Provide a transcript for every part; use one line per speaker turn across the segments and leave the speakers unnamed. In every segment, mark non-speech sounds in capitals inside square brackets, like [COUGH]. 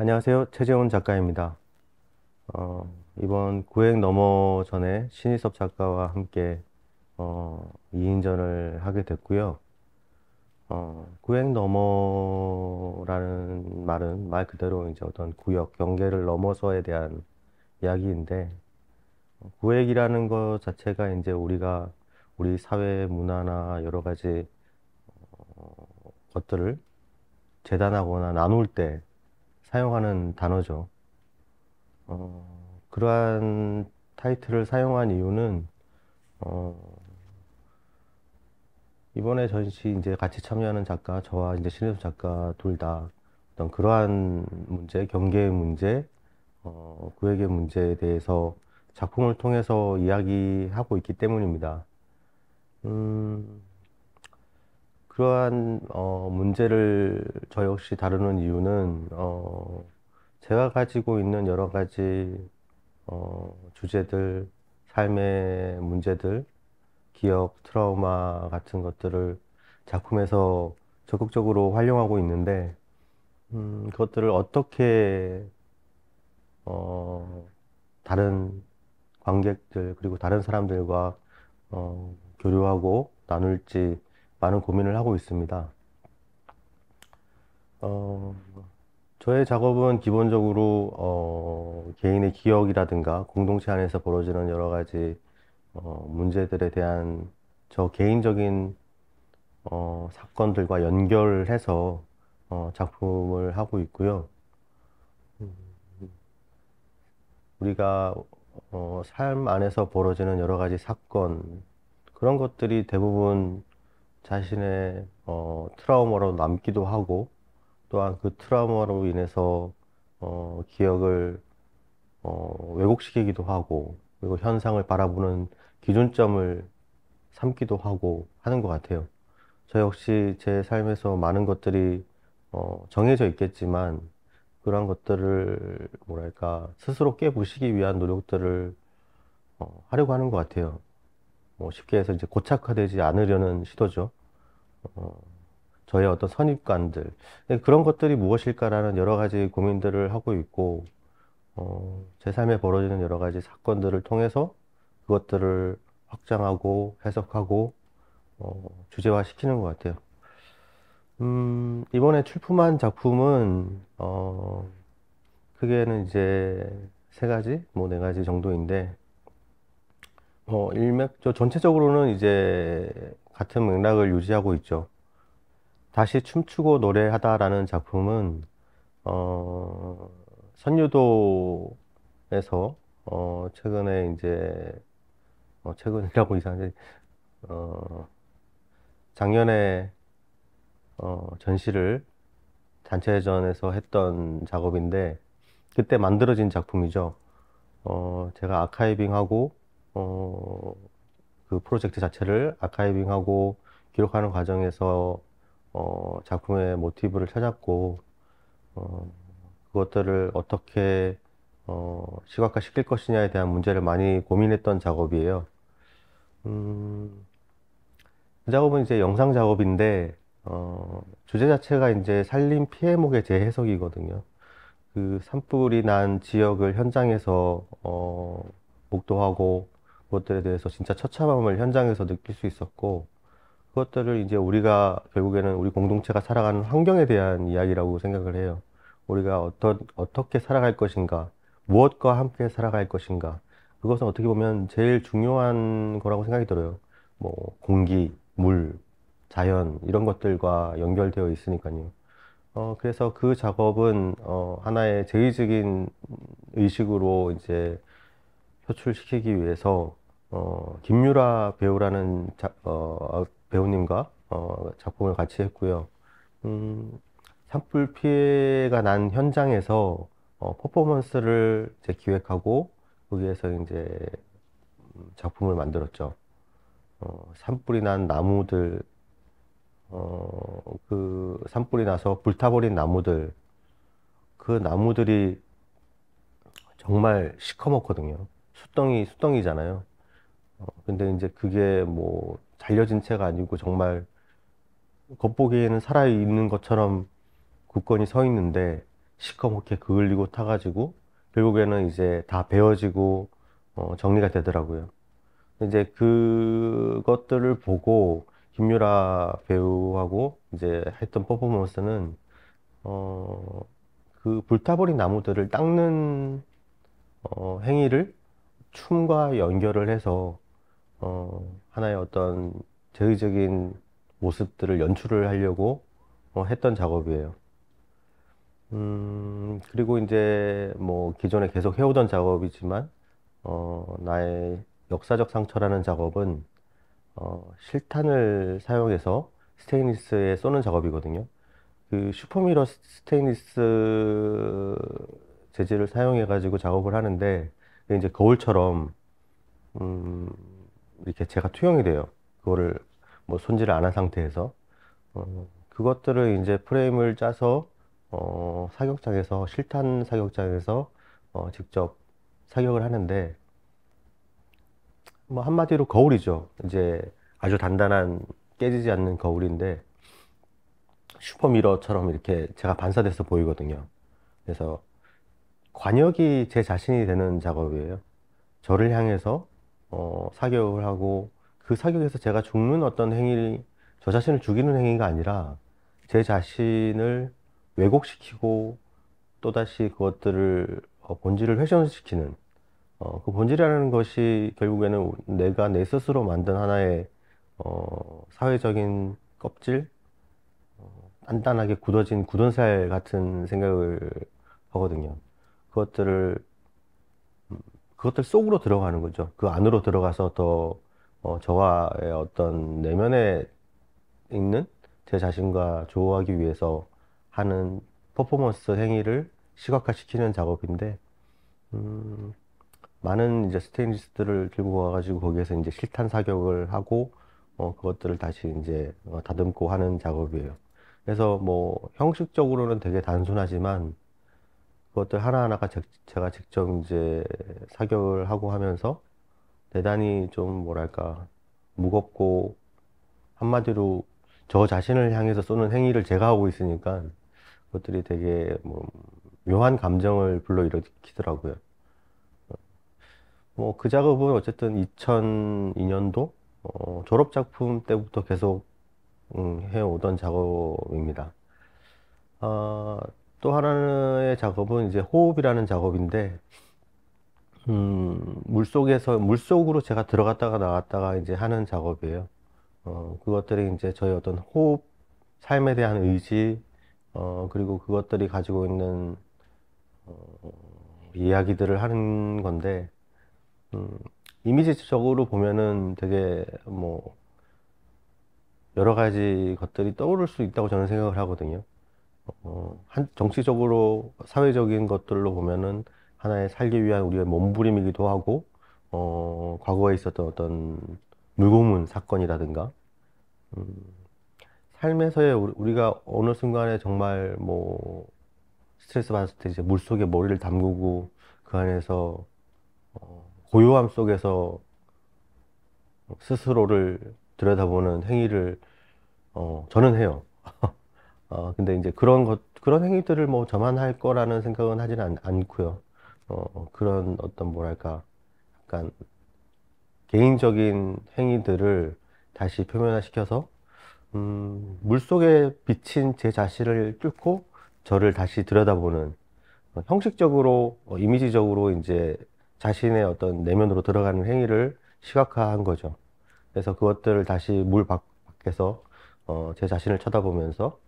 안녕하세요. 최재훈 작가입니다. 어, 이번 구행 넘어 전에 신희섭 작가와 함께 어, 2인전을 하게 됐고요. 어, 구행 넘어라는 말은 말 그대로 이제 어떤 구역, 경계를 넘어서에 대한 이야기인데 구획이라는 것 자체가 이제 우리가 우리 사회 문화나 여러 가지 어, 것들을 재단하거나 나눌 때 사용하는 단어죠. 어, 그러한 타이틀을 사용한 이유는 어, 이번에 전시 이제 같이 참여하는 작가 저와 이제 신혜수 작가 둘 다 어떤 그러한 문제, 경계의 문제, 어, 구획의 문제에 대해서 작품을 통해서 이야기하고 있기 때문입니다. 음, 그러한 어, 문제를 저 역시 다루는 이유는 어, 제가 가지고 있는 여러 가지 어, 주제들, 삶의 문제들, 기억, 트라우마 같은 것들을 작품에서 적극적으로 활용하고 있는데 음, 그것들을 어떻게 어, 다른 관객들 그리고 다른 사람들과 어, 교류하고 나눌지 많은 고민을 하고 있습니다. 어, 저의 작업은 기본적으로 어, 개인의 기억이라든가 공동체 안에서 벌어지는 여러 가지 어, 문제들에 대한 저 개인적인 어, 사건들과 연결해서 어, 작품을 하고 있고요. 우리가 어, 삶 안에서 벌어지는 여러 가지 사건 그런 것들이 대부분 자신의 어, 트라우마로 남기도 하고 또한 그 트라우마로 인해서 어, 기억을 어, 왜곡시키기도 하고 그리고 현상을 바라보는 기준점을 삼기도 하고 하는 것 같아요. 저 역시 제 삶에서 많은 것들이 어, 정해져 있겠지만 그런 것들을 뭐랄까 스스로 깨부시기 위한 노력들을 어, 하려고 하는 것 같아요. 뭐 쉽게 해서 이제 고착화되지 않으려는 시도죠. 어, 저의 어떤 선입관들 그런 것들이 무엇일까라는 여러 가지 고민들을 하고 있고 어, 제 삶에 벌어지는 여러 가지 사건들을 통해서 그것들을 확장하고 해석하고 어, 주제화 시키는 것 같아요. 음, 이번에 출품한 작품은 어, 크게는 이제 세 가지, 뭐 네 가지 정도인데, 어, 일맥, 저 전체적으로는 이제 같은 맥락을 유지하고 있죠. 다시 춤추고 노래하다라는 작품은 어, 선유도에서 어, 최근에 이제 어, 최근이라고 [LAUGHS] 이상한데 어, 작년에 어, 전시를 단체전에서 했던 작업인데 그때 만들어진 작품이죠. 어, 제가 아카이빙하고 어, 그 프로젝트 자체를 아카이빙하고 기록하는 과정에서 어, 작품의 모티브를 찾았고 어, 그것들을 어떻게 어, 시각화 시킬 것이냐에 대한 문제를 많이 고민했던 작업이에요. 음, 그 작업은 이제 영상 작업인데 어, 주제 자체가 이제 산림 피해목의 재해석이거든요. 그 산불이 난 지역을 현장에서 어, 목도하고 그것들에 대해서 진짜 처참함을 현장에서 느낄 수 있었고 그것들을 이제 우리가 결국에는 우리 공동체가 살아가는 환경에 대한 이야기라고 생각을 해요. 우리가 어떤 어떻게 살아갈 것인가, 무엇과 함께 살아갈 것인가. 그것은 어떻게 보면 제일 중요한 거라고 생각이 들어요. 뭐 공기, 물, 자연 이런 것들과 연결되어 있으니까요. 어, 그래서 그 작업은 어, 하나의 제의적인 의식으로 이제 표출시키기 위해서 어, 김유라 배우라는 자, 어, 아, 배우님과 어, 작품을 같이 했고요. 음, 산불 피해가 난 현장에서 어, 퍼포먼스를 이제 기획하고 거기에서 이제 작품을 만들었죠. 어, 산불이 난 나무들, 어, 그 산불이 나서 불타버린 나무들, 그 나무들이 정말 시커멓거든요. 숫덩이 숫덩이잖아요. 어, 근데 이제 그게 뭐 잘려진 채가 아니고 정말 겉보기에는 살아 있는 것처럼 굳건히 서 있는데 시커멓게 그을리고 타가지고 결국에는 이제 다 베어지고 어, 정리가 되더라고요. 이제 그것들을 보고 김유라 배우하고 이제 했던 퍼포먼스는 어, 그 불타버린 나무들을 닦는 어, 행위를 춤과 연결을 해서 어, 하나의 어떤 제의적인 모습들을 연출을 하려고 어, 했던 작업이에요. 음, 그리고 이제 뭐 기존에 계속 해오던 작업이지만 어, 나의 역사적 상처라는 작업은 어, 실탄을 사용해서 스테인리스에 쏘는 작업이거든요. 그 슈퍼미러 스테인리스 재질을 사용해 가지고 작업을 하는데 이제 거울처럼 음, 이렇게 제가 투영이 돼요. 그거를 뭐 손질을 안 한 상태에서 어, 그것들을 이제 프레임을 짜서 어, 사격장에서 실탄 사격장에서 어, 직접 사격을 하는데 뭐 한마디로 거울이죠. 이제 아주 단단한 깨지지 않는 거울인데 슈퍼미러처럼 이렇게 제가 반사돼서 보이거든요. 그래서 관역이 제 자신이 되는 작업이에요. 저를 향해서 어, 사격을 하고 그 사격에서 제가 죽는 어떤 행위, 저 자신을 죽이는 행위가 아니라 제 자신을 왜곡시키고 또다시 그것들을 어, 본질을 회전시키는 어, 그 본질이라는 것이 결국에는 내가 내 스스로 만든 하나의 어, 사회적인 껍질, 어, 단단하게 굳어진 굳은 살 같은 생각을 하거든요. 그것들을 그것들 속으로 들어가는 거죠. 그 안으로 들어가서 더 어, 저와의 어떤 내면에 있는 제 자신과 조화하기 위해서 하는 퍼포먼스 행위를 시각화시키는 작업인데 음, 많은 이제 스테인리스트를 들고 와가지고 거기에서 이제 실탄 사격을 하고 어, 그것들을 다시 이제 어, 다듬고 하는 작업이에요. 그래서 뭐 형식적으로는 되게 단순하지만 그것들 하나하나가 제, 가 직접 이제 사격을 하고 하면서 대단히 좀 뭐랄까 무겁고 한마디로 저 자신을 향해서 쏘는 행위를 제가 하고 있으니까 그것들이 되게 뭐 묘한 감정을 불러일으키더라고요. 뭐 그 작업은 어쨌든 2002년도 어, 졸업 작품 때부터 계속 음, 해오던 작업입니다. 아, 또 하나의 작업은 이제 호흡이라는 작업인데 음, 물속에서 물속으로 제가 들어갔다가 나갔다가 이제 하는 작업이에요. 어, 그것들이 이제 저희 어떤 호흡, 삶에 대한 의지, 어, 그리고 그것들이 가지고 있는 어, 이야기들을 하는 건데 음, 이미지적으로 보면은 되게 뭐 여러 가지 것들이 떠오를 수 있다고 저는 생각을 하거든요. 어, 한, 정치적으로 사회적인 것들로 보면은 하나의 살기 위한 우리의 몸부림이기도 하고, 어, 과거에 있었던 어떤 물고문 사건이라든가, 음, 삶에서의 우리- 우리가 어느 순간에 정말 뭐 스트레스 받았을 때 이제 물 속에 머리를 담그고 그 안에서 어, 고요함 속에서 스스로를 들여다보는 행위를 어, 저는 해요. [LAUGHS] 어, 근데 이제 그런 것, 그런 행위들을 뭐 저만 할 거라는 생각은 하지는 않고요. 어, 어, 그런 어떤 뭐랄까, 약간 개인적인 행위들을 다시 표면화시켜서, 음, 물속에 비친 제 자신을 뚫고 저를 다시 들여다보는 어, 형식적으로, 어, 이미지적으로 이제 자신의 어떤 내면으로 들어가는 행위를 시각화한 거죠. 그래서 그것들을 다시 물 밖에서 어, 제 자신을 쳐다보면서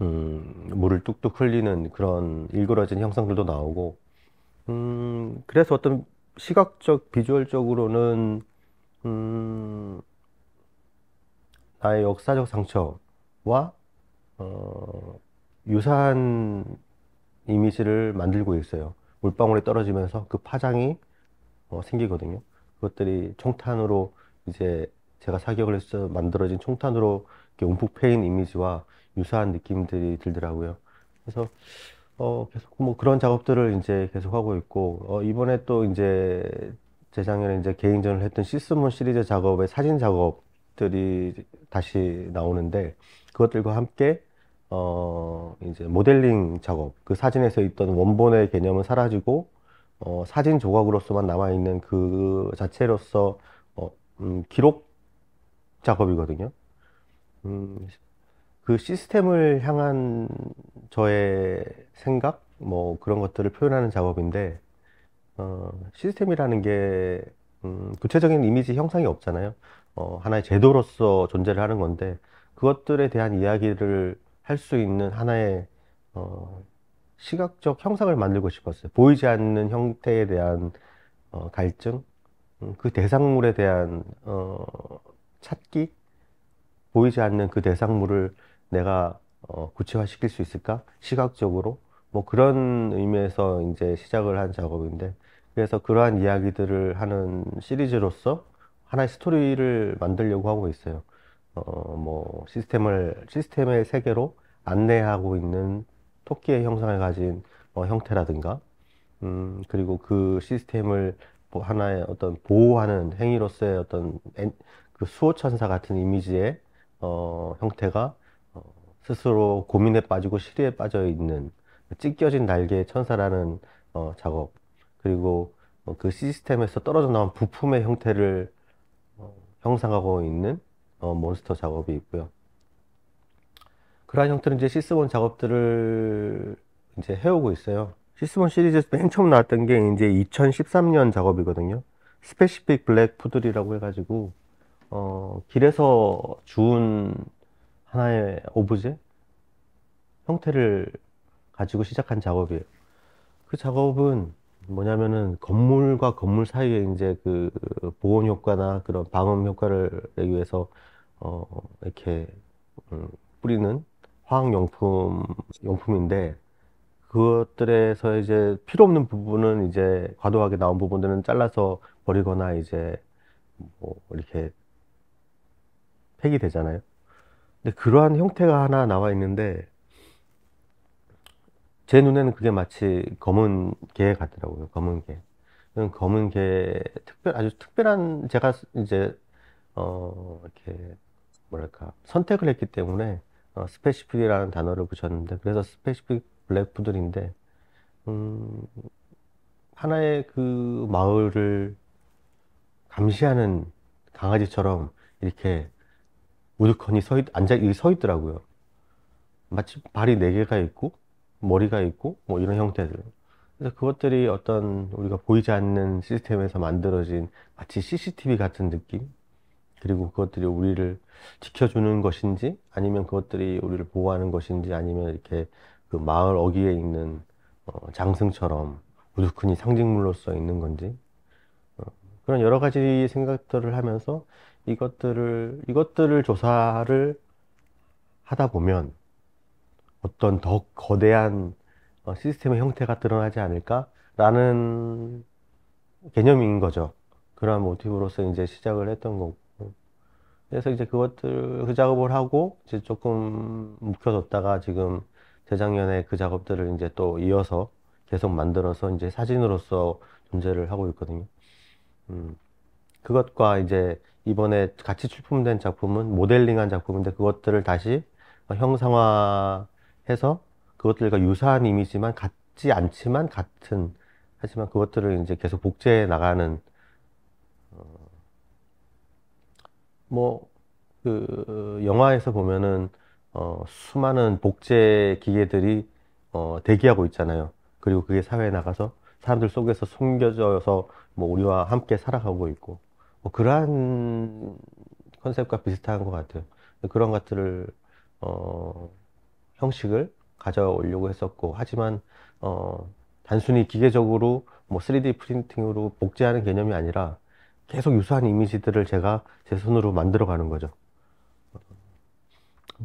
음, 물을 뚝뚝 흘리는 그런 일그러진 형상들도 나오고 음, 그래서 어떤 시각적 비주얼적으로는 음, 나의 역사적 상처와 어, 유사한 이미지를 만들고 있어요. 물방울이 떨어지면서 그 파장이 어, 생기거든요. 그것들이 총탄으로 이제 제가 사격을 해서 만들어진 총탄으로 이렇게 움푹 패인 이미지와 유사한 느낌들이 들더라고요. 그래서 어 계속 뭐 그런 작업들을 이제 계속 하고 있고 어 이번에 또 이제 재작년에 이제 개인전을 했던 시스몬 시리즈 작업의 사진 작업들이 다시 나오는데 그것들과 함께 어 이제 모델링 작업 그 사진에서 있던 원본의 개념은 사라지고 어 사진 조각으로서만 남아 있는 그 자체로서 어, 음, 기록 작업이거든요. 음, 그 시스템을 향한 저의 생각, 뭐 그런 것들을 표현하는 작업인데, 어, 시스템이라는 게, 음, 구체적인 이미지 형상이 없잖아요. 어, 하나의 제도로서 존재를 하는 건데, 그것들에 대한 이야기를 할 수 있는 하나의, 어, 시각적 형상을 만들고 싶었어요. 보이지 않는 형태에 대한, 어, 갈증, 음, 그 대상물에 대한, 어, 찾기, 보이지 않는 그 대상물을 내가 어, 구체화시킬 수 있을까? 시각적으로 뭐 그런 의미에서 이제 시작을 한 작업인데 그래서 그러한 이야기들을 하는 시리즈로서 하나의 스토리를 만들려고 하고 있어요. 어, 뭐 시스템을 시스템의 세계로 안내하고 있는 토끼의 형상을 가진 어, 형태라든가 음, 그리고 그 시스템을 뭐 하나의 어떤 보호하는 행위로서의 어떤 엔, 그 수호천사 같은 이미지의 어, 형태가 어, 스스로 고민에 빠지고 시리에 빠져 있는 그 찢겨진 날개의 천사라는 어, 작업 그리고 어, 그 시스템에서 떨어져 나온 부품의 형태를 어, 형상하고 있는 어, 몬스터 작업이 있고요. 그러한 형태로 이제 시스본 작업들을 이제 해오고 있어요. 시스본 시리즈에서 맨 처음 나왔던 게 이제 2013년 작업이거든요. 스페시픽 블랙 푸들이라고 해가지고 어, 길에서 주운 하나의 오브제 형태를 가지고 시작한 작업이에요. 그 작업은 뭐냐면은 건물과 건물 사이에 이제 그 보온 효과나 그런 방음 효과를 내기 위해서 어, 이렇게 음, 뿌리는 화학용품 용품인데 그것들에서 이제 필요 없는 부분은 이제 과도하게 나온 부분들은 잘라서 버리거나 이제 뭐 이렇게 폐이되잖아요 근데 그러한 형태가 하나 나와 있는데 제 눈에는 그게 마치 검은 개 같더라고요. 검은 개. 검은 개 특별 아주 특별한 제가 이제 어 이렇게 뭐랄까 선택을 했기 때문에 어, 스페시픽이라는 단어를 붙였는데 그래서 스페시픽 블랙푸들인데 음, 하나의 그 마을을 감시하는 강아지처럼 이렇게 우두커니 서 있, 앉아 서 있더라고요. 마치 발이 네 개가 있고 머리가 있고 뭐 이런 형태들. 그래서 그것들이 어떤 우리가 보이지 않는 시스템에서 만들어진 마치 CCTV 같은 느낌. 그리고 그것들이 우리를 지켜주는 것인지 아니면 그것들이 우리를 보호하는 것인지 아니면 이렇게 그 마을 어귀에 있는 어, 장승처럼 우두커니 상징물로 써 있는 건지 그런 여러 가지 생각들을 하면서 이것들을 이것들을 조사를 하다 보면 어떤 더 거대한 어, 시스템의 형태가 드러나지 않을까라는 개념인 거죠. 그러 모티브로서 이제 시작을 했던 거고. 그래서 이제 그것들, 그 작업을 하고, 이제 조금 묵혀뒀다가 지금 재작년에 그 작업들을 이제 또 이어서 계속 만들어서 이제 사진으로서 존재를 하고 있거든요. 음. 그것과 이제 이번에 같이 출품된 작품은 모델링한 작품인데 그것들을 다시 형상화해서 그것들과 유사한 이미지만 같지 않지만 같은 하지만 그것들을 이제 계속 복제해 나가는 어, 뭐그 영화에서 보면은 어, 수많은 복제 기계들이 어, 대기하고 있잖아요. 그리고 그게 사회에 나가서 사람들 속에서 숨겨져서 뭐 우리와 함께 살아가고 있고 뭐 그러한 컨셉과 비슷한 것 같아요. 그런 것들을 어, 형식을 가져오려고 했었고 하지만 어, 단순히 기계적으로 뭐 3D 프린팅으로 복제하는 개념이 아니라 계속 유사한 이미지들을 제가 제 손으로 만들어 가는 거죠.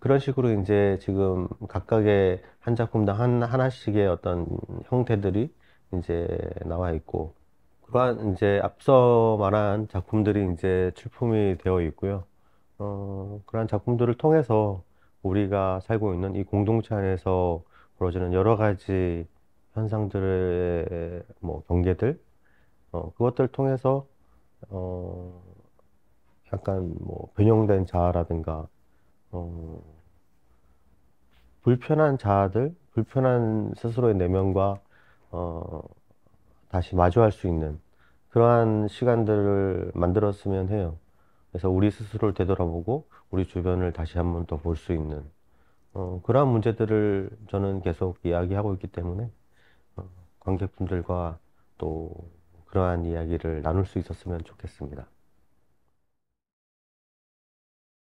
그런 식으로 이제 지금 각각의 한 작품당 한, 하나씩의 어떤 형태들이 이제 나와 있고 그러한 이제 앞서 말한 작품들이 이제 출품이 되어 있고요. 어, 그러한 작품들을 통해서 우리가 살고 있는 이 공동체 안에서 벌어지는 여러 가지 현상들의 뭐 경계들 어, 그것들을 통해서 어, 약간 뭐 변형된 자아라든가 어, 불편한 자아들 불편한 스스로의 내면과 어, 다시 마주할 수 있는 그러한 시간들을 만들었으면 해요. 그래서 우리 스스로를 되돌아보고 우리 주변을 다시 한번 더 볼 수 있는 어, 그러한 문제들을 저는 계속 이야기하고 있기 때문에 어, 관객분들과 또 그러한 이야기를 나눌 수 있었으면 좋겠습니다.